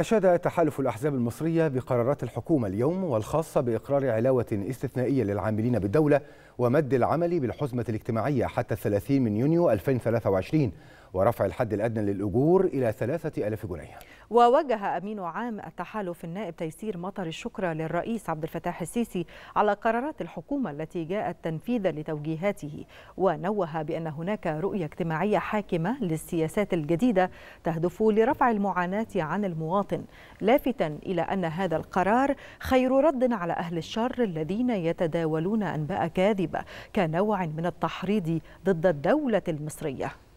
أشاد تحالف الأحزاب المصرية بقرارات الحكومة اليوم والخاصة بإقرار علاوة استثنائية للعاملين بالدولة ومد العمل بالحزمة الاجتماعية حتى 30 من يونيو 2023 ورفع الحد الأدنى للأجور إلى 3000 جنيه ووجه أمين عام التحالف النائب تيسير مطر الشكر للرئيس عبد الفتاح السيسي على قرارات الحكومة التي جاءت تنفيذا لتوجيهاته ونوه بأن هناك رؤية اجتماعية حاكمة للسياسات الجديدة تهدف لرفع المعاناة عن المواطن لافتا إلى أن هذا القرار خير رد على أهل الشر الذين يتداولون أنباء كاذبة كنوع من التحريض ضد الدولة المصرية